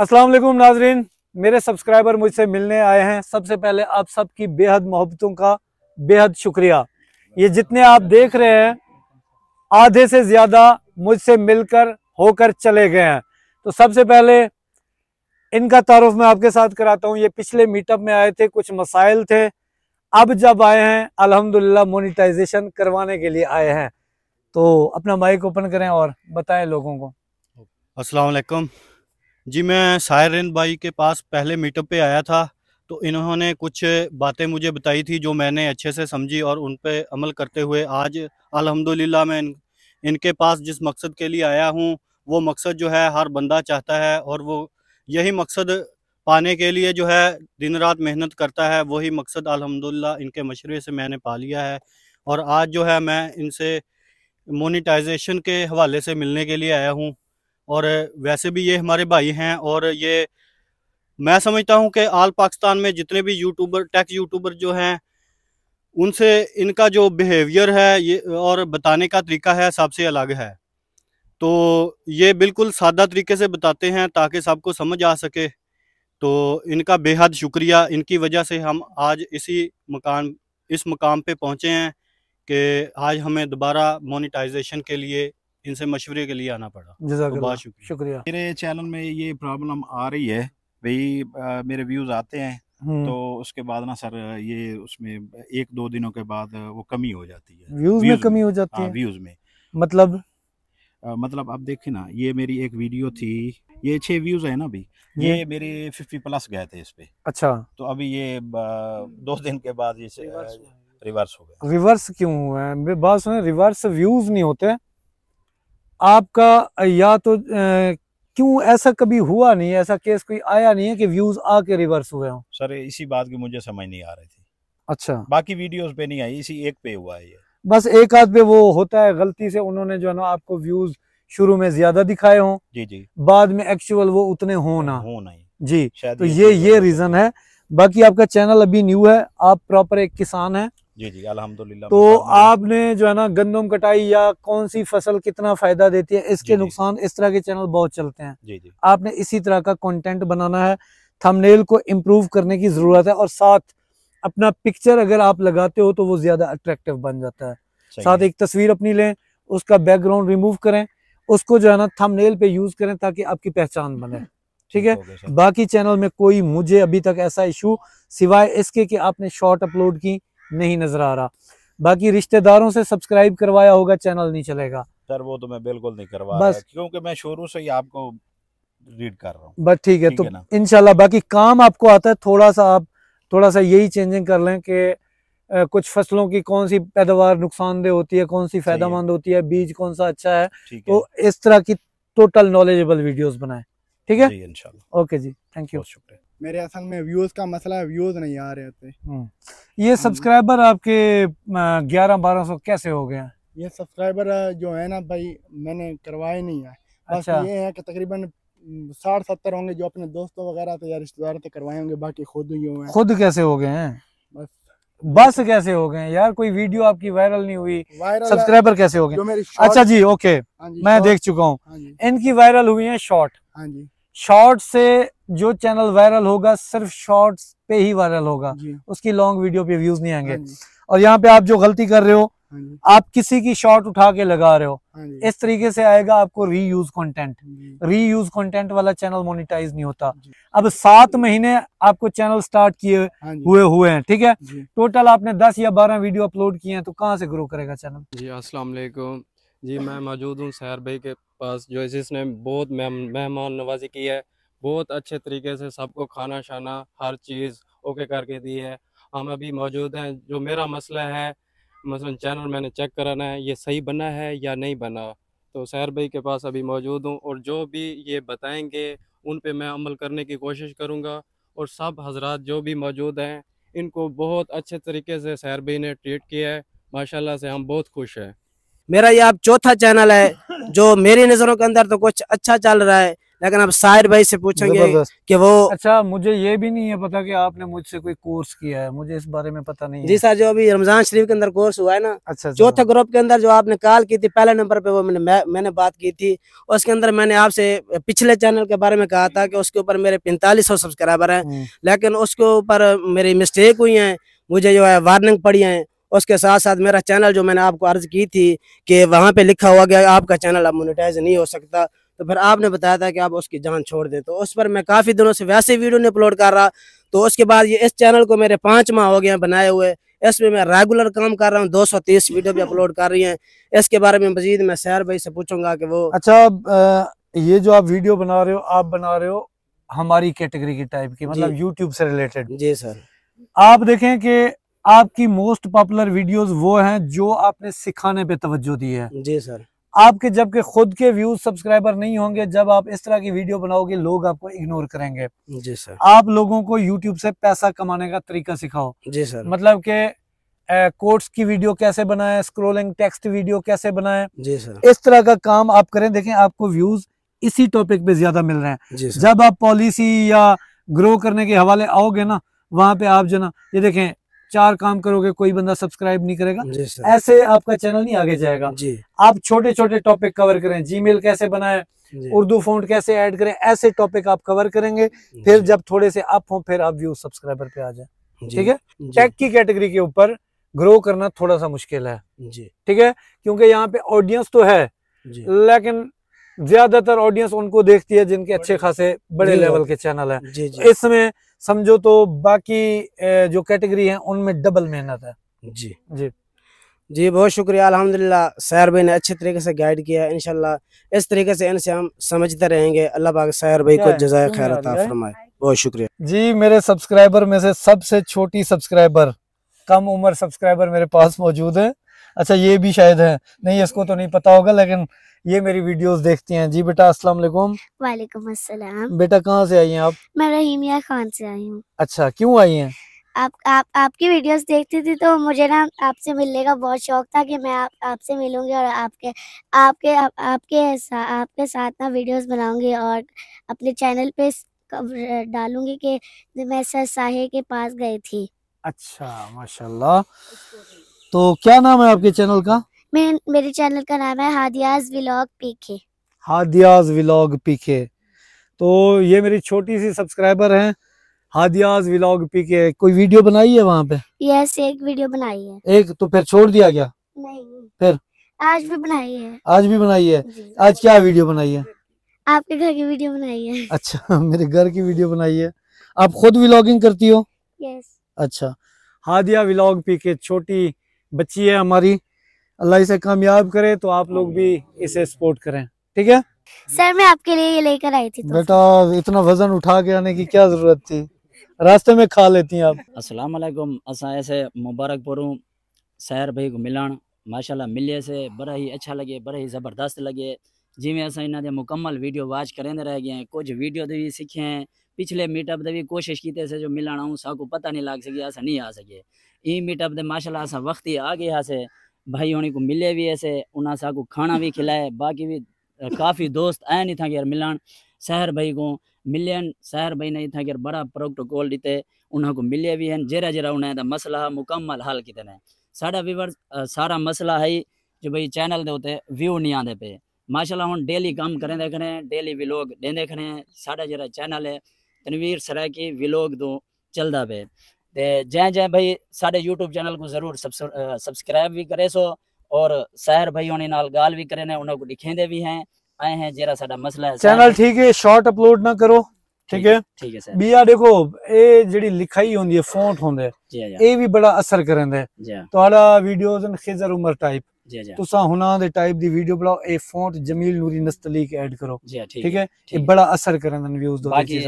असलम नाजरीन मेरे सब्सक्राइबर मुझसे मिलने आए हैं सबसे पहले आप सबकी बेहद मोहब्बतों का बेहद शुक्रिया ये जितने आप देख रहे हैं आधे से ज़्यादा मुझसे मिलकर होकर चले गए हैं तो सबसे पहले इनका तारुफ मैं आपके साथ कराता हूँ ये पिछले मीटअप में आए थे कुछ मसाइल थे अब जब आए हैं अल्हम्दुलिल्लाह मोनिटाइजेशन करवाने के लिए आए हैं तो अपना माइक ओपन करें और बताएं लोगों को अस्सलाम वालेकुम जी मैं सायरन भाई के पास पहले मीटअप पे आया था तो इन्होंने कुछ बातें मुझे बताई थी जो मैंने अच्छे से समझी और उन पर अमल करते हुए आज अलहमदिल्ला मैं इन, इनके पास जिस मकसद के लिए आया हूँ वो मकसद जो है हर बंदा चाहता है और वो यही मकसद पाने के लिए जो है दिन रात मेहनत करता है वही मकसद अलहमदिल्ला इनके मशरे से मैंने पा लिया है और आज जो है मैं इनसे मोनिटाइजेशन के हवाले से मिलने के लिए आया हूँ और वैसे भी ये हमारे भाई हैं और ये मैं समझता हूँ कि आल पाकिस्तान में जितने भी यूट्यूबर टेक यूट्यूबर जो हैं उनसे इनका जो बिहेवियर है ये और बताने का तरीका है सबसे अलग है तो ये बिल्कुल सादा तरीके से बताते हैं ताकि सबको समझ आ सके तो इनका बेहद शुक्रिया इनकी वजह से हम आज इसी मकान इस मकाम पे पहुँचे हैं कि आज हमें दोबारा मोनिटाइजेशन के लिए इनसे मशवरे के लिए आना पड़ा तो बहुत शुक्रिया शुक्रिया मेरे चैनल में ये प्रॉब्लम आ रही है भाई मेरे व्यूज आते हैं हम्म। तो उसके बाद ना सर ये उसमें एक दो दिनों के बाद वो कमी हो जाती है व्यूज में कमी हो जाती हाँ, है व्यूज में मतलब मतलब आप देखें ना ये मेरी एक वीडियो थी ये छह व्यूज है ना अभी ये, मेरे 50 प्लस गए थे इस पे अच्छा तो अभी ये दो दिन के बाद ये रिवर्स हो गया रिवर्स क्यों हुआ है बात रिवर्स व्यूज नहीं होते आपका या तो क्यों ऐसा कभी हुआ नहीं ऐसा केस कोई आया नहीं है कि व्यूज आके रिवर्स हुए हों सर इसी बात की मुझे समझ नहीं आ रही थी अच्छा बाकी वीडियोस पे नहीं आई इसी एक पे हुआ है बस एक आध पे वो होता है गलती से उन्होंने जो है ना आपको व्यूज शुरू में ज्यादा दिखाए हों जी जी बाद में एक्चुअल वो उतने हो ना हो नहीं जी तो ये ये रीजन है बाकी आपका चैनल अभी न्यू है आप प्रॉपर एक किसान है जी जी अल्हम्दुलिल्लाह तो आपने जो है ना गंदम कटाई या कौन सी फसल कितना फायदा देती है इसके नुकसान इस तरह के चैनल बहुत चलते हैं जी जी आपने इसी तरह का कंटेंट बनाना है थंबनेल को इम्प्रूव करने की जरूरत है और साथ अपना पिक्चर अगर आप लगाते हो तो वो ज्यादा अट्रैक्टिव बन जाता है साथ एक तस्वीर अपनी लें उसका बैकग्राउंड रिमूव करें उसको जो है ना थंबनेल पे यूज करें ताकि आपकी पहचान बने ठीक है बाकी चैनल में कोई मुझे अभी तक ऐसा इशू सिवाय इसके कि आपने शॉर्ट अपलोड की नहीं नजर आ रहा बाकी रिश्तेदारों से सब्सक्राइब करवाया होगा चैनल नहीं चलेगा सर वो तो मैं बिल्कुल नहीं करवा बस क्योंकि मैं शुरू से ही आपको रीड कर रहा हूँ बस ठीक है तो इनशाला बाकी काम आपको आता है थोड़ा सा आप थोड़ा सा यही चेंजिंग कर लें कि कुछ फसलों की कौन सी पैदावार नुकसानदेह होती है कौन सी मंद होती है बीज कौन सा अच्छा है तो इस तरह की टोटल नॉलेजेबल वीडियोस बनाएं ठीक है ओके जी थैंक यू शुक्रिया मेरे असल में व्यूज का मसला है व्यूज नहीं आ रहे थे हम्म। ये सब्सक्राइबर आपके ग्यारह बारह सौ कैसे हो गए ये सब्सक्राइबर जो है ना भाई मैंने करवाए नहीं है बस अच्छा। ये है कि तकरीबन साठ सत्तर होंगे जो अपने दोस्तों वगैरह से या रिश्तेदार से करवाए होंगे बाकी खुद ही हुए खुद कैसे हो गए हैं बस बस कैसे हो गए यार कोई वीडियो आपकी वायरल नहीं हुई सब्सक्राइबर कैसे हो गए अच्छा जी ओके हाँ मैं देख चुका हूँ हाँ इनकी वायरल हुई है शॉर्ट हाँ जी शॉर्ट से जो चैनल वायरल होगा सिर्फ शॉर्ट्स पे ही वायरल होगा उसकी लॉन्ग वीडियो पे व्यूज नहीं आएंगे हाँ और यहाँ पे आप जो गलती कर रहे हो हाँ आप किसी की शॉर्ट उठा के लगा रहे हो हाँ इस तरीके से आएगा आपको reuse content reuse content वाला चैनल मोनिटाइज नहीं होता अब सात महीने आपको चैनल स्टार्ट किए हुए हुए हैं ठीक है टोटल आपने दस या बारह वीडियो अपलोड किए हैं तो कहाँ से ग्रो करेगा चैनल जी असला जी मैं मौजूद हूँ सहर भाई के पास जो जिसने बहुत मेहमान नवाजी की है बहुत अच्छे तरीके से सबको खाना शाना हर चीज़ ओके करके दी है हम अभी मौजूद हैं जो मेरा मसला है मसलन चैनल मैंने चेक कराना है ये सही बना है या नहीं बना तो सैर भाई के पास अभी मौजूद हूँ और जो भी ये बताएंगे उन पे मैं अमल करने की कोशिश करूँगा और सब हजरात जो भी मौजूद हैं इनको बहुत अच्छे तरीके से सैर भाई ने ट्रीट किया है माशाल्लाह से हम बहुत खुश हैं मेरा ये आप चौथा चैनल है जो मेरी नजरों के अंदर तो कुछ अच्छा चल रहा है लेकिन आप साहिर भाई से पूछेंगे कि वो अच्छा मुझे ये भी नहीं है पता कि आपने मुझसे कोई कोर्स किया है मुझे इस बारे में पता नहीं जी सर जो अभी रमजान शरीफ के अंदर कोर्स हुआ है ना अच्छा, अच्छा। चौथे ग्रुप के अंदर जो आपने कॉल की थी पहले नंबर पे वो मैंने मैं, मैंने बात की थी उसके अंदर मैंने आपसे पिछले चैनल के बारे में कहा था कि उसके ऊपर मेरे पैंतालीस सौ सब्सक्राइबर है हम्म। लेकिन उसके ऊपर मेरी मिस्टेक हुई है मुझे जो है वार्निंग पड़ी है उसके साथ साथ मेरा चैनल जो मैंने आपको अर्ज की थी कि वहाँ पे लिखा हुआ गया आपका चैनल अब मोनिटाइज नहीं हो सकता तो फिर आपने बताया था कि आप उसकी जान छोड़ दें तो उस पर मैं काफ़ी दिनों से वैसे वीडियो नहीं अपलोड कर रहा तो उसके बाद ये इस चैनल को मेरे पाँच माह हो गए बनाए हुए इसमें मैं रेगुलर काम कर रहा हूँ तीस वीडियो भी अपलोड कर रही हैं इसके बारे में मजीद मैं सैर भाई से पूछूंगा कि वो अच्छा ये जो आप वीडियो बना रहे हो आप बना रहे हो हमारी कैटेगरी की टाइप की मतलब यूट्यूब से रिलेटेड जी सर आप देखें कि आपकी मोस्ट पॉपुलर वीडियोस वो हैं जो आपने सिखाने पे तवज्जो दी है जी सर आपके जबकि खुद के व्यूज सब्सक्राइबर नहीं होंगे जब आप इस तरह की वीडियो बनाओगे लोग आपको इग्नोर करेंगे जी सर आप लोगों को यूट्यूब से पैसा कमाने का तरीका सिखाओ जी सर मतलब के कोर्ट्स की वीडियो कैसे बनाए स्क्रोलिंग टेक्स्ट वीडियो कैसे बनाए जी सर इस तरह का काम आप करें देखें आपको व्यूज इसी टॉपिक पे ज्यादा मिल रहे हैं जब आप पॉलिसी या ग्रो करने के हवाले आओगे ना वहां पे आप जो ना ये देखें चार काम करोगे कोई बंदा सब्सक्राइब नहीं करेगा ऐसे आपका चैनल नहीं आगे जाएगा जी आप छोटे छोटे टॉपिक कवर करें जीमेल कैसे बनाए उर्दू फॉन्ट कैसे ऐड करें ऐसे टॉपिक आप कवर करेंगे फिर जब थोड़े से अप हो फिर आप व्यू सब्सक्राइबर पे आ जाए ठीक है टेक की कैटेगरी के ऊपर ग्रो करना थोड़ा सा मुश्किल है ठीक है क्योंकि यहाँ पे ऑडियंस तो है लेकिन ज्यादातर ऑडियंस उनको देखती है जिनके अच्छे खासे बड़े लेवल के चैनल है इसमें समझो तो बाकी जो कैटेगरी है उनमें डबल मेहनत है जी जी जी बहुत शुक्रिया अल्हम्दुलिल्लाह सैर भाई ने अच्छे तरीके से गाइड किया है इस तरीके से इनसे हम समझते रहेंगे अल्लाह पाक सैर भाई को जजाय खैर फरमाए बहुत शुक्रिया जी मेरे सब्सक्राइबर में से सबसे छोटी सब्सक्राइबर कम उम्र सब्सक्राइबर मेरे पास मौजूद है अच्छा ये भी शायद है नहीं इसको तो नहीं पता होगा लेकिन ये मेरी वीडियोस देखती हैं जी बेटा अस्सलाम वालेकुम वालेकुम अस्सलाम बेटा कहाँ से आई हैं आप मैं रहीमिया खान से आई हूँ अच्छा क्यों आई हैं आप आप आपकी वीडियोस देखती थी तो मुझे ना आपसे मिलने का बहुत शौक था कि मैं आप आपसे मिलूंगी और आपके आपके आप, आपके सा, आपके साथ ना वीडियोस बनाऊंगी और अपने चैनल पे डालूंगी कि मैं सर साहे के पास गई थी अच्छा माशाल्लाह तो क्या नाम है आपके चैनल का मैं मेरे चैनल का नाम है हादियाज व्लॉग पीके हादियाज व्लॉग पीके तो ये मेरी छोटी सी सब्सक्राइबर हैं हादियाज व्लॉग पीके कोई वीडियो बनाई है वहाँ पे यस एक वीडियो बनाई है एक तो फिर छोड़ दिया गया नहीं फिर आज भी बनाई है आज भी बनाई है आज क्या वीडियो बनाई है आपके घर की वीडियो बनाई है अच्छा मेरे घर की वीडियो बनाई है आप खुद व्लॉगिंग करती हो यस अच्छा हादिया व्लॉग पीके छोटी बच्ची है हमारी अल्लाह इसे कामयाब करे तो आप लोग भी इसे सपोर्ट करें ठीक है सर मैं आपके लिए ये लेकर आई थी तो बेटा इतना वजन उठा के आने की क्या जरूरत थी रास्ते में खा लेती हैं आप अस्सलाम वालेकुम असा ऐसे मुबारक मुबारकपुर शहर भाई को मिलान माशाल्लाह मिले से बड़ा ही अच्छा लगे बड़ा ही ज़बरदस्त लगे जिमें अस इन्हों मुकम्मल वीडियो वाच करें रह गए हैं कुछ वीडियो तो भी सीखे हैं पिछले मीटअप भी कोशिश की जो मिलना हूँ सबको पता नहीं लग सके अस नहीं आ सके ई मीटअप माशाला अस वक्त ही आ गया से भाई होनी को मिले भी ऐसे उन्हें साकू खाना भी खिलाए बाकी भी काफ़ी दोस्त आया नहीं था कि यार मिलान शहर भाई को मिलियन शहर भाई नहीं था कि यार बड़ा प्रोटोकॉल दीते उन्होंने मिले भी हैं जरा जरा उन्हें मसला मुकम्मल हाल कितने साढ़ा व्यूवर सारा मसला है जो भाई चैनल के उत्ते व्यू नहीं आते पे माशाला हूँ डेली काम करें देख रहे हैं डेली विलोग दें देख रहे हैं साढ़ा जरा चैनल है तनवीर सराय की विलोग दो तो चलता पे ते जय जय भाई साढ़े यूट्यूब चैनल को जरूर सब्सक्राइब भी करे सो और शहर भाई होने नाल गाल भी करे ने उन्हें को दिखेंदे भी हैं आए हैं जरा सा मसला है चैनल ठीक है शॉर्ट अपलोड ना करो ठीक है ठीक है सर देखो ए जड़ी लिखाई होंदी है फोंट होंदे जी जी ए भी बड़ा असर करंदे जी तोड़ा वीडियोस इन खिजर उमर टाइप जी जी तुसा हुना दे टाइप दी वीडियो बनाओ ए फोंट जमील नूरी नस्तलीक ऐड करो जी ठीक है ये बड़ा असर करंदे व्यूज दो बाकी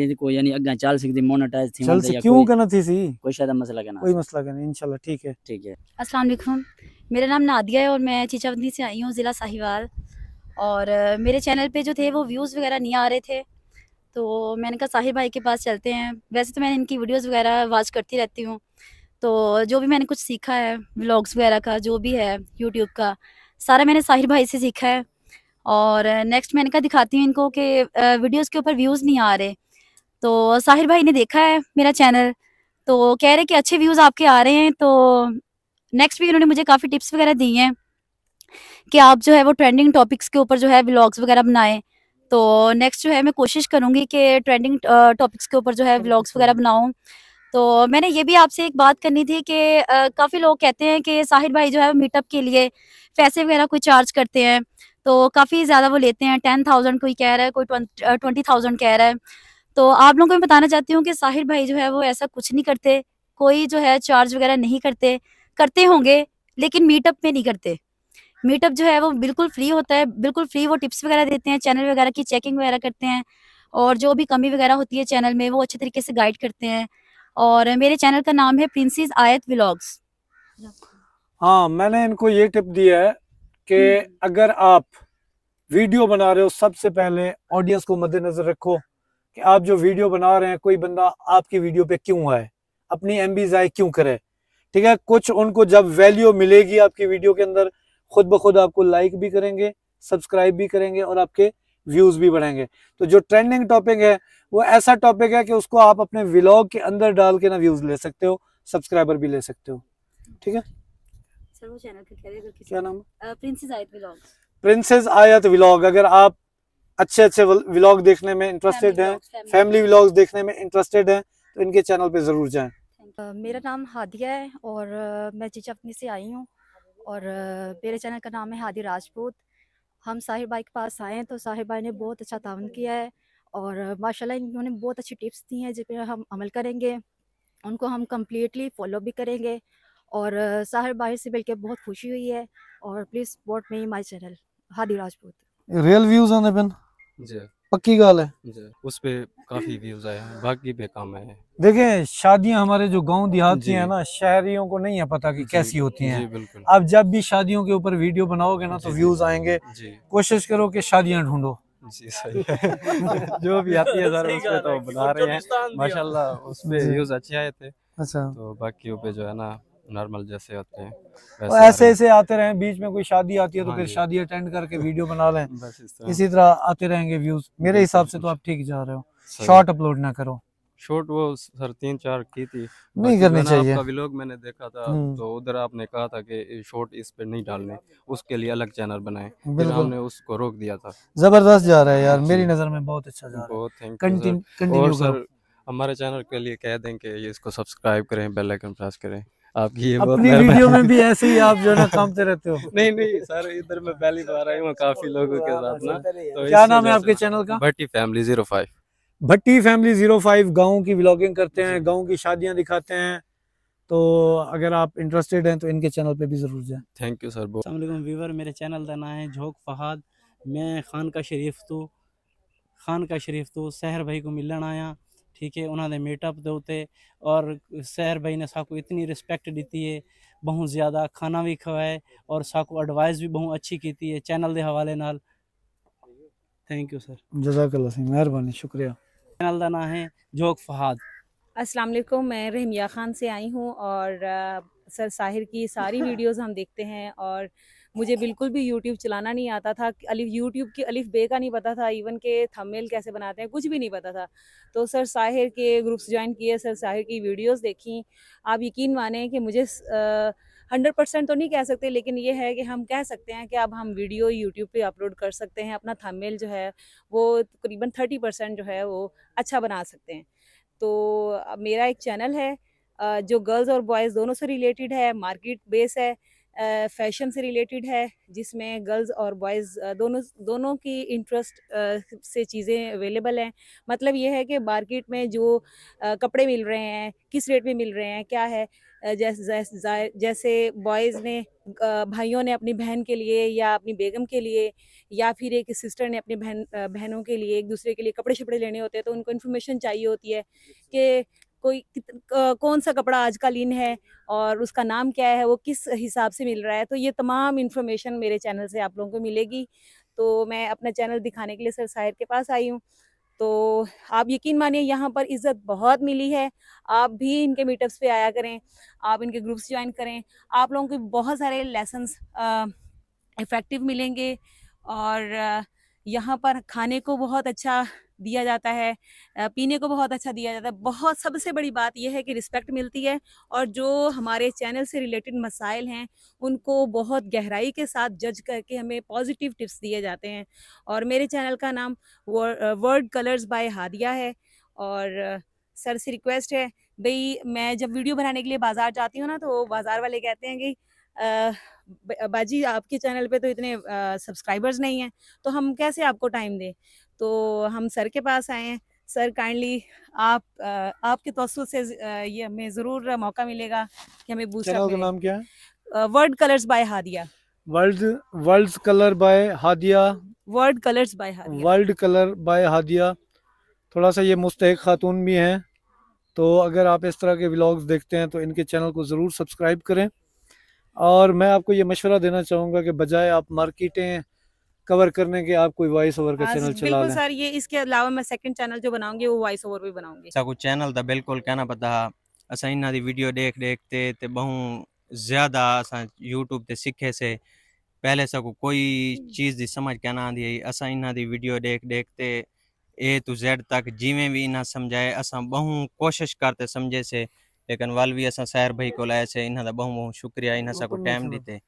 ए को यानी अगा चल सकदी मोनेटाइज थी चल से क्यों करना थी सी कोई शायद मसला करना कोई मसला करना इंशाल्लाह ठीक है ठीक है अस्सलाम वालेकुम मेरा नाम नादिया है और मैं चीचावंदी से आई हूं जिला साहिवाल और मेरे चैनल पे जो थे वो व्यूज वगैरह नहीं आ रहे थे तो मैंने कहा साहिर भाई के पास चलते हैं वैसे तो मैं इनकी वीडियोस वगैरह वॉच करती रहती हूँ तो जो भी मैंने कुछ सीखा है व्लॉग्स वगैरह का जो भी है यूट्यूब का सारा मैंने साहिर भाई से सीखा है और नेक्स्ट मैंने कहा दिखाती हूँ इनको कि वीडियोस के ऊपर व्यूज़ नहीं आ रहे तो साहिर भाई ने देखा है मेरा चैनल तो कह रहे कि अच्छे व्यूज़ आपके आ रहे हैं तो नेक्स्ट वीक उन्होंने मुझे काफ़ी टिप्स वगैरह दी हैं कि आप जो है वो ट्रेंडिंग टॉपिक्स के ऊपर जो है ब्लॉग्स वगैरह बनाएं तो नेक्स्ट जो है मैं कोशिश करूंगी कि ट्रेंडिंग टॉपिक्स के ऊपर जो है व्लॉग्स वगैरह बनाऊँ तो मैंने ये भी आपसे एक बात करनी थी कि काफ़ी लोग कहते हैं कि साहिर भाई जो है मीटअप के लिए पैसे वगैरह कोई चार्ज करते हैं तो काफ़ी ज़्यादा वो लेते हैं टेन थाउजेंड कोई कह रहा है कोई ट्वेंटी थाउजेंड कह रहा है तो आप लोगों को मैं बताना चाहती हूँ कि साहिर भाई जो है वो ऐसा कुछ नहीं करते कोई जो है चार्ज वगैरह नहीं करते करते होंगे लेकिन मीटअप में नहीं करते मीटअप जो है वो बिल्कुल फ्री होता है बिल्कुल फ्री वो टिप्स वगैरह देते हैं चैनल वगैरह की चेकिंग वगैरह करते हैं और जो भी कमी वगैरह होती है चैनल में वो अच्छे तरीके से गाइड करते हैं और मेरे चैनल का नाम है प्रिंसेस आयत व्लॉग्स हाँ मैंने इनको ये टिप दिया है कि हम्म। अगर आप वीडियो बना रहे हो सबसे पहले ऑडियंस को मद्देनजर रखो कि आप जो वीडियो बना रहे हैं कोई बंदा आपकी वीडियो पे क्यों आए अपनी एम बी क्यों करे ठीक है कुछ उनको जब वैल्यू मिलेगी आपकी वीडियो के अंदर खुद ब खुद आपको लाइक भी करेंगे सब्सक्राइब भी करेंगे और आपके व्यूज भी बढ़ेंगे तो जो ट्रेंडिंग टॉपिक है वो ऐसा टॉपिक है कि उसको आप अपने व्लॉग के अंदर डाल के ना व्यूज ले सकते हो सब्सक्राइबर भी ले सकते हो ठीक है क्या नाम प्रिंसेस आयत व्लॉग प्रिंसेस आयत व्लॉग अगर आप अच्छे अच्छे व्लॉग देखने में इंटरेस्टेड हैं फैमिली व्लॉग देखने में इंटरेस्टेड हैं तो इनके चैनल पे जरूर जाएं uh, मेरा नाम हादिया है और uh, मैं जिजापनी से आई हूँ और मेरे चैनल का नाम है हादी राजपूत हम साहिर भाई के पास आए हैं तो साहिर भाई ने बहुत अच्छा तावन किया है और माशाल्लाह इन्होंने बहुत अच्छी टिप्स दी हैं जिस पर हम अमल करेंगे उनको हम कम्प्लीटली फॉलो भी करेंगे और साहिर भाई से मिलकर बहुत खुशी हुई है और please support my my channel Hadi Rajput real views आने जी पक्की गाल है उस पे काफी व्यूज आए हैं बाकी पे काम है देखे शादियां हमारे जो गांव देहात की है ना शहरियों को नहीं है पता कि कैसी होती हैं आप जब भी शादियों के ऊपर वीडियो बनाओगे ना तो व्यूज आएंगे कोशिश करो कि शादियां ढूंढो जो भी आती है सर उस पे तो बना रहे हैं माशाल्लाह उसमें व्यूज अच्छे आए थे अच्छा तो बाकी जो है ना नॉर्मल जैसे आते हैं वैसे ऐसे ऐसे आते रहें बीच में कोई शादी आती है तो हाँ फिर शादी अटेंड करके वीडियो बना लें इसी तरह आते रहेंगे व्यूज मेरे हिसाब से तो आप ठीक जा रहे हो शॉर्ट अपलोड ना करो शॉर्ट वो सर तीन चार की थी नहीं करनी चाहिए आपका व्लॉग मैंने देखा था हम्म। तो उधर आपने कहा था कि शॉर्ट इस पे नहीं डालने उसके लिए अलग चैनल बनाए हमने उसको रोक दिया था जबरदस्त जा रहा है यार मेरी नजर में बहुत अच्छा जा रहा है कंटिन्यू सर हमारे चैनल के लिए कह दें कि ये इसको सब्सक्राइब करें बेल आइकन प्रेस करें आपकी ये अपनी वीडियो में भी ऐसे ही आप जो ना कामते रहते हो नहीं नहीं सर इधर मैं पहली बार आई हूँ काफी लोगों के साथ ना तो क्या नाम है आपके चैनल का Bhatti family zero five Bhatti family zero five गाँव की ब्लॉगिंग करते हैं गाँव की शादियाँ दिखाते हैं तो अगर आप इंटरेस्टेड हैं तो इनके चैनल पे भी जरूर जाएं थैंक यू सर अलैक्म व्यूवर मेरे चैनल का नाम है झोंक फहाद मैं खान का शरीफ तो खान का शरीफ तो शहर भाई को मिलना आया કે કે ઉનાને મીટ અપ દોતે ઓર શહેર ભાઈને સાકુ ઇતની રિસ્પેક્ટ دیتی હે બહુ જ્યાદા ખાના વી ખવાય ઓર સાકુ એડવાઇસ વી બહુ અચ્છી કીતી હે ચેનલ દે حوالے ਨਾਲ થેન્ક યુ સર જઝાકલ્લાહ સહી મેરહબાની શુક્રિયા ચેનલ ਦਾ નાહ હે જોક ફહાદ અસલામ અલયકુમ મે રહમિયા ખાન સે આઈ હું ઓર સર સાહિર કી સારી વીડિયોઝ હમ દેખતે હે ઓર मुझे बिल्कुल भी यूट्यूब चलाना नहीं आता था अलिफ यूट्यूब की अलिफ बे का नहीं पता था इवन के थमेल कैसे बनाते हैं कुछ भी नहीं पता था तो सर साहिर के ग्रुप्स ज्वाइन किए सर साहिर की वीडियोज़ देखी आप यकीन माने कि मुझे हंड्रेड परसेंट तो नहीं कह सकते लेकिन ये है कि हम कह सकते हैं कि अब हम वीडियो यूट्यूब पे अपलोड कर सकते हैं अपना थंबनेल जो है वो तकरीबन थर्टी परसेंट जो है वो अच्छा बना सकते हैं तो मेरा एक चैनल है जो गर्ल्स और बॉयज़ दोनों से रिलेटेड है मार्केट बेस है फैशन से रिलेटेड है जिसमें गर्ल्स और बॉयज़ दोनों दोनों की इंटरेस्ट से चीज़ें अवेलेबल हैं मतलब ये है कि मार्केट में जो कपड़े मिल रहे हैं किस रेट में मिल रहे हैं क्या है जैसे जैसे बॉयज़ ने भाइयों ने अपनी बहन के लिए या अपनी बेगम के लिए या फिर एक सिस्टर ने अपनी बहन बहनों के लिए एक दूसरे के लिए कपड़े शपड़े लेने होते हैं तो उनको इन्फॉर्मेशन चाहिए होती है कि कोई कौन सा कपड़ा आज का है और उसका नाम क्या है वो किस हिसाब से मिल रहा है तो ये तमाम इन्फॉर्मेशन मेरे चैनल से आप लोगों को मिलेगी तो मैं अपना चैनल दिखाने के लिए सर साहिर के पास आई हूँ तो आप यकीन मानिए यहाँ पर इज़्ज़त बहुत मिली है आप भी इनके मीटअप्स पे आया करें आप इनके ग्रुप्स ज्वाइन करें आप लोगों को बहुत सारे लेसन्स इफ़ेक्टिव मिलेंगे और यहाँ पर खाने को बहुत अच्छा दिया जाता है पीने को बहुत अच्छा दिया जाता है बहुत सबसे बड़ी बात यह है कि रिस्पेक्ट मिलती है और जो हमारे चैनल से रिलेटेड मसाइल हैं उनको बहुत गहराई के साथ जज करके हमें पॉजिटिव टिप्स दिए जाते हैं और मेरे चैनल का नाम वर्ल्ड कलर्स बाय हादिया है और सर से रिक्वेस्ट है भाई मैं जब वीडियो बनाने के लिए बाज़ार जाती हूँ ना तो बाज़ार वाले कहते हैं कि बाजी आपके चैनल पे तो इतने सब्सक्राइबर्स नहीं हैं तो हम कैसे आपको टाइम दें तो हम सर के पास आए हैं सर काइंडली आप आपके तवसल तो से ये हमें ज़रूर मौका मिलेगा कि हमें का नाम क्या है world colours by Hadia world world colour by Hadia world colours by Hadia world colour by Hadia थोड़ा सा ये मुस्तक खातून भी हैं तो अगर आप इस तरह के व्लॉग्स देखते हैं तो इनके चैनल को ज़रूर सब्सक्राइब करें और मैं आपको ये मशवरा देना चाहूँगा कि बजाय आप मार्केटें कवर करने के आप कोई वॉइस ओवर का चैनल हाँ चला बिल्कुल सर ये इसके अलावा मैं सेकंड चैनल जो बनाऊंगी वो वॉइस ओवर भी बनाऊंगी सा अच्छा, कुछ चैनल था बिल्कुल कहना पता असा अच्छा, इना दी वीडियो देख देखते ते बहु ज्यादा असा YouTube ते सीखे से पहले सा को कोई हम्म। चीज दी समझ के ना आंदी असा इना दी वीडियो देख देखते ए टू जेड तक जिवें भी इना समझाए असा बहु कोशिश करते समझे से लेकिन वाल भी असा सैर भाई को लाए से इना दा बहु बहु शुक्रिया इना सा को टाइम दीते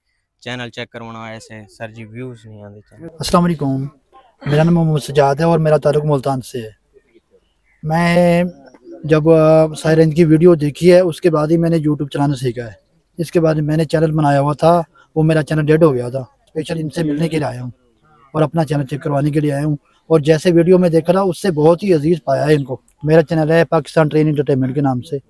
चैनल चेक करवाना ऐसे सर जी व्यूज़ नहीं आते अस्सलाम वालेकुम मेरा नाम मोहम्मद सजाद है और मेरा ताल्लुक मुल्तान से है मैं जब सायरेंज की वीडियो देखी है उसके बाद ही मैंने यूट्यूब चलाना सीखा है इसके बाद मैंने चैनल बनाया हुआ था वो मेरा चैनल डेड हो गया था स्पेशल इनसे मिलने के लिए आया हूँ और अपना चैनल चेक करवाने के लिए आया हूँ और जैसे वीडियो में देखा रहा उससे बहुत ही अजीज पाया है इनको मेरा चैनल है पाकिस्तान ट्रेन इंटरटेनमेंट के नाम से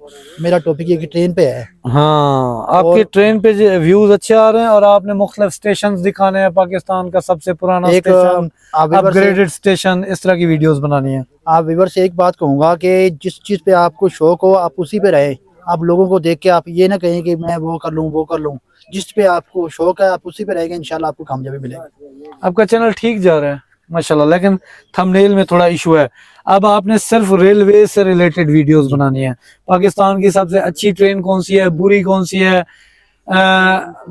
मेरा टॉपिक ये कि ट्रेन पे है हाँ आपके ट्रेन पे व्यूज अच्छे आ रहे हैं और आपने मुख्त स्टेशन दिखाने हैं पाकिस्तान का सबसे पुराना एक अपग्रेडेड स्टेशन um, इस तरह की वीडियोस बनानी है आप विवर से एक बात कहूंगा कि जिस चीज़ पे आपको शौक हो आप उसी पे रहे आप लोगों को देख के आप ये ना कहें कि मैं वो कर लूँ वो कर लूँ जिस पे आपको शौक है आप उसी पे रहेंगे इनशाला आपको कामयाबी मिलेगी आपका चैनल ठीक जा रहा है माशाल्लाह लेकिन थंबनेल में थोड़ा इशू है अब आपने सिर्फ रेलवे से रिलेटेड वीडियोस बनानी है पाकिस्तान की सबसे अच्छी ट्रेन कौन सी है बुरी कौन सी है आ,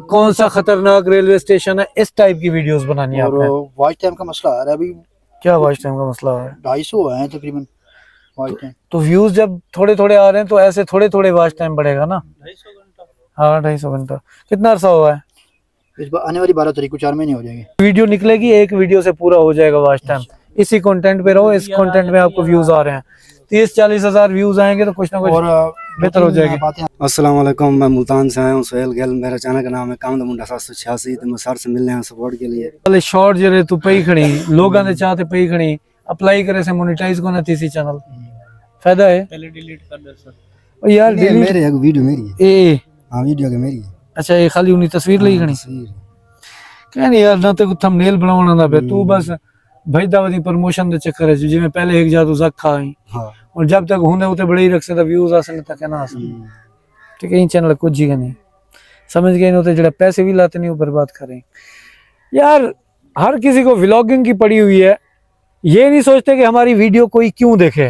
कौन सा खतरनाक रेलवे स्टेशन है इस टाइप की वीडियोस बनानी है वॉच टाइम का मसला आ रहा है अभी क्या वॉच टाइम का मसला है ढाई सौ है तकरीबन तो, व्यूज तो जब थोड़े थोड़े आ रहे हैं तो ऐसे थोड़े थोड़े वॉच टाइम बढ़ेगा ना हाँ ढाई सौ घंटा कितना अरसा हुआ है इस बार आने वाली बारह तारीख को चार महीने हो जाएंगे वीडियो निकलेगी एक वीडियो से पूरा हो जाएगा वास्ट अच्छा। टाइम इसी कंटेंट पे रहो इस कंटेंट में आपको व्यूज आ रहे हैं तीस चालीस हजार व्यूज आएंगे तो कुछ ना कुछ बेहतर हो जाएगी अस्सलाम वालेकुम मैं मुल्तान से आया हूँ सोहेल गैल मेरा चैनल का नाम है काम मुंडा सात सौ छियासी तो मैं सर से मिलने आया सपोर्ट के लिए पहले शॉर्ट जरे तू पई खड़ी लोग चाहते पई खड़ी अप्लाई करे से मोनिटाइज को ना तीसरी चैनल फायदा है पहले डिलीट कर दे सर यार मेरे वीडियो मेरी है ए हां वीडियो के मेरी है ਅੱਛਾ ਇਹ ਖਾਲੀ ਉਹਨੀ ਤਸਵੀਰ ਲਈ ਗਣੀ ਕਹਿੰਦੇ ਯਾਰ ਨਾ ਤੇ ਕੋ ਥੰਬਨੇਲ ਬਣਾਉਣਾ ਦਾ बे तू बस ਭੇਜਦਾ ਵਦੀ प्रमोशन दे चक्कर है ਜਿਵੇਂ पहले एक जादू ਜ਼ੱਖਾ खाई ਹਾਂ और जब तक होने उते बड़े ही रख से सकता व्यूज आ तक कहना आ सकता ठीक है इन चैनल कुछ ही नहीं समझ गए इन्होंने जरा पैसे भी लाते नहीं वो बर्बाद करें यार हर किसी को व्लॉगिंग की पड़ी हुई है ये नहीं सोचते कि हमारी वीडियो कोई क्यों देखे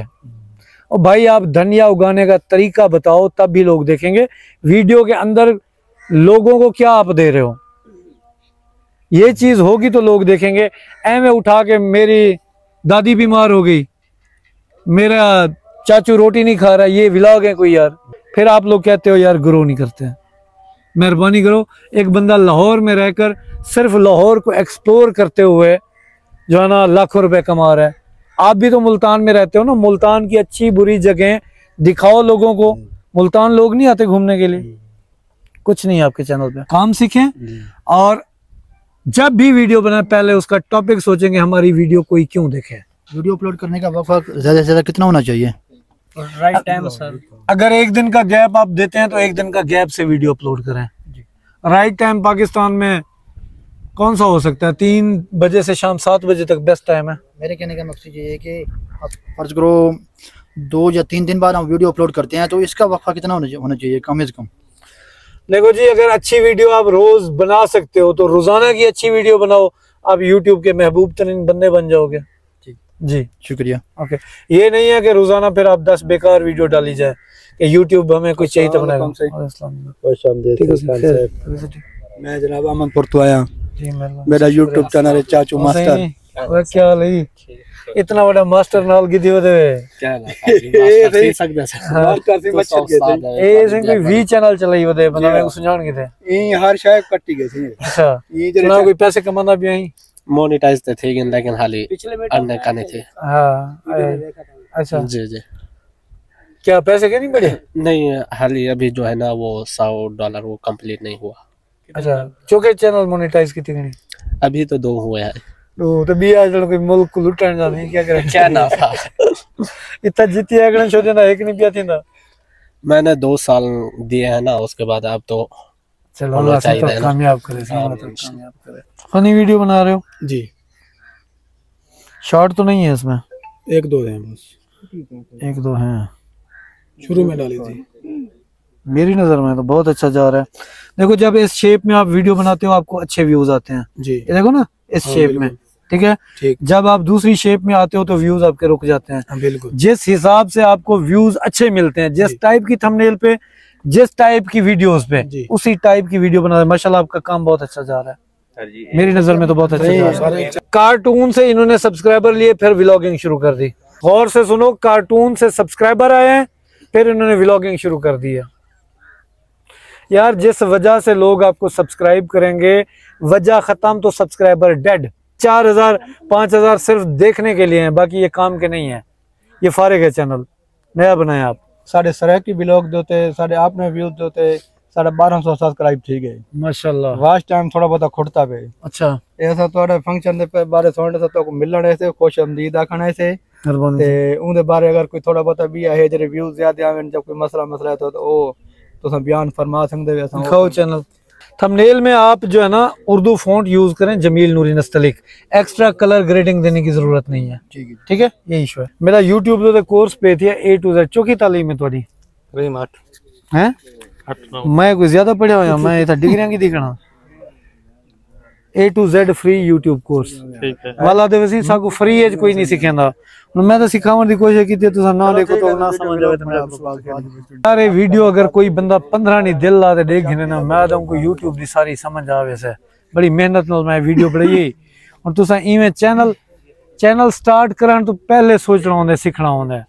और भाई आप धनिया उगाने का तरीका बताओ तब भी लोग देखेंगे वीडियो के अंदर लोगों को क्या आप दे रहे हो ये चीज़ होगी तो लोग देखेंगे एम उठा के मेरी दादी बीमार हो गई मेरा चाचू रोटी नहीं खा रहा ये विलाग है कोई यार फिर आप लोग कहते हो यार ग्रो नहीं करते मेहरबानी करो एक बंदा लाहौर में रहकर सिर्फ लाहौर को एक्सप्लोर करते हुए जो है ना लाखों रुपए कमा रहा है आप भी तो मुल्तान में रहते हो ना मुल्तान की अच्छी बुरी जगह दिखाओ लोगों को मुल्तान लोग नहीं आते घूमने के लिए कुछ नहीं है आपके चैनल पे काम सीखें और जब भी वीडियो बनाए पहले उसका टॉपिक सोचेंगे हमारी वीडियो कोई क्यों देखे वीडियो अपलोड करने का वक्त ज्यादा से ज्यादा कितना होना चाहिए राइट टाइम सर अगर एक दिन का गैप आप देते हैं तो एक दिन का गैप से वीडियो अपलोड करें राइट टाइम पाकिस्तान में कौन सा हो सकता है तीन बजे से शाम सात बजे तक बेस्ट टाइम है मेरे कहने का मकसद ये है कि फर्ज करो दो या तीन दिन बाद हम वीडियो अपलोड करते हैं तो इसका वक्फा कितना होना चाहिए कम से कम देखो जी अगर अच्छी वीडियो आप रोज बना सकते हो तो रोजाना की अच्छी वीडियो बनाओ आप यूट्यूब के महबूब तरीन बंदे बन जाओगे जी जी शुक्रिया ओके ये नहीं है कि रोजाना फिर आप दस बेकार वीडियो डाली जाए कि यूट्यूब हमें कुछ चाहिए तो मैं जनाब अमनपुर तो आया मेरा यूट्यूब चैनल है चाचू मास्टर क्या इतना बड़ा मास्टर नाल की दियो देवे क्या हाँ। ए सही सकदा सर काफी मच्छर के थे ए सिंह कोई वी चैनल चलाई होदे बंदा मैं कुछ जान के थे ई हर शाय कटी गए थे अच्छा ई जरे ना कोई पैसे कमाना भी आई मोनेटाइज तो थे गेन लेकिन हाली अन्य काने थे हां अच्छा जी जी क्या पैसे के नहीं बड़े नहीं खाली अभी जो है ना वो 100 डॉलर वो कंप्लीट नहीं हुआ अच्छा चौके चैनल मोनेटाइज कितनी अभी तो दो हुए हैं तो मुल्क को इतना जीती एक नहीं मैंने दो साल दिए है ना उसके बाद अब तो चलो तो हाँ तो कामयाब करे फनी वीडियो बना रहे हो जी शॉर्ट तो नहीं है इसमें एक दो हैं बस एक दो हैं शुरू में डाली थी मेरी नजर में तो बहुत अच्छा जा रहा है देखो जब इस शेप में आप वीडियो बनाते हो आपको अच्छे व्यूज आते हैं जी देखो ना इस शेप हाँ, में ठीक है जब आप दूसरी शेप में आते हो तो व्यूज आपके रुक जाते हैं हाँ, बिल्कुल जिस हिसाब से आपको व्यूज अच्छे मिलते हैं जिस टाइप की थंबनेल पे जिस टाइप की वीडियोस पे उसी टाइप की वीडियो बना माशाला आपका काम बहुत अच्छा जा रहा है मेरी नजर में तो बहुत अच्छा कार्टून से इन्होंने सब्सक्राइबर लिए फिर व्लॉगिंग शुरू कर दी गौर से सुनो कार्टून से सब्सक्राइबर आए हैं फिर इन्होंने व्लॉगिंग शुरू कर दी है यार जिस वजह से लोग आपको सब्सक्राइब करेंगे वजह खत्म तो सब्सक्राइबर डेड चार हजार पांच हजार सिर्फ देखने के लिए हैं बाकी ये काम के नहीं है ये फारिग है चैनल नया बनाया आप साढ़े सरह की ब्लॉग जो थे साढ़े आपने व्यूज जो थे साढ़े बारह सौ सब्सक्राइब थी गए माशाल्लाह लास्ट टाइम थोड़ा बहुत खुड़ता पे अच्छा ऐसा थोड़ा तो फंक्शन पे बारे सोने से तो मिलने से खुश अमदीद आखने से ते बारे अगर कोई थोड़ा बहुत भी है जो व्यूज ज्यादा आवे जब कोई मसला मसला है तो, तो ओ तो बयान फरमा सकते हो चैनल थंबनेल में आप जो है ना उर्दू फॉन्ट यूज करें Jameel Noori Nastaliq extra colour grading देने की जरूरत नहीं है ठीक है यही इशू है मेरा यूट्यूब कोर्स तो पे थी ए टू जेड चौकी तालीम है थोड़ी मैं कोई ज्यादा पढ़िया हुआ मैं डिग्रिया की दिखना A to Z free YouTube course वाला देव सिंह साकू फ्री एज कोई नहीं सिखेंदा ਹੁਣ ਮੈਂ ਤਾਂ ਸਿਖਾਉਣ ਦੀ ਕੋਸ਼ਿਸ਼ ਕੀਤੀ ਤੁਸੀਂ ਨਾ ਦੇਖੋ ਤਾਂ ਨਾ ਸਮਝ ਆਵੇ ਤਾਂ ਮੈਂ ਸਵਾਲ ਕਰਦਾ ਸਾਰੇ ਵੀਡੀਓ ਅਗਰ ਕੋਈ ਬੰਦਾ 15 ਨਹੀਂ ਦਿਲ ਲਾ ਤੇ ਦੇਖੇ ਨਾ ਮੈਂ ਤਾਂ ਕੋ YouTube ਦੀ ਸਾਰੀ ਸਮਝ ਆਵੇ ਸੇ ਬੜੀ ਮਿਹਨਤ ਨਾਲ ਮੈਂ ਵੀਡੀਓ ਬਣਾਈ ਹੁਣ ਤੁਸੀਂ ਇਵੇਂ ਚੈਨਲ ਚੈਨਲ ਸਟਾਰਟ ਕਰਨ ਤੋਂ ਪਹਿਲੇ ਸੋਚਣਾ ਹੁੰਦਾ ਸਿੱਖਣਾ ਹੁੰਦਾ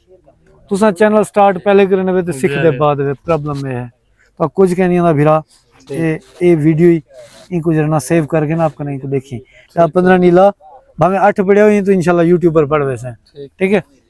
ਤੁਸੀਂ ਚੈਨਲ ਸਟਾਰਟ ਪਹਿਲੇ ਕਰਨੇ ਵੇ ਤੇ ਸਿੱਖਦੇ ਬਾਅਦ ਵੇ ਪ੍ਰੋਬਲਮ ਇਹ ਹੈ ਤਾਂ ਕੁਝ ਕਹਿਣੀ ਆਂਦਾ ਵੀਰਾ ये वीडियो ही इनको जरा सेव करके ना आपका नहीं तो देखिए तो पंद्रह नीला भावे आठ पढ़े हुए तो इनशाला यूट्यूब पर पढ़ वैसे ठीक है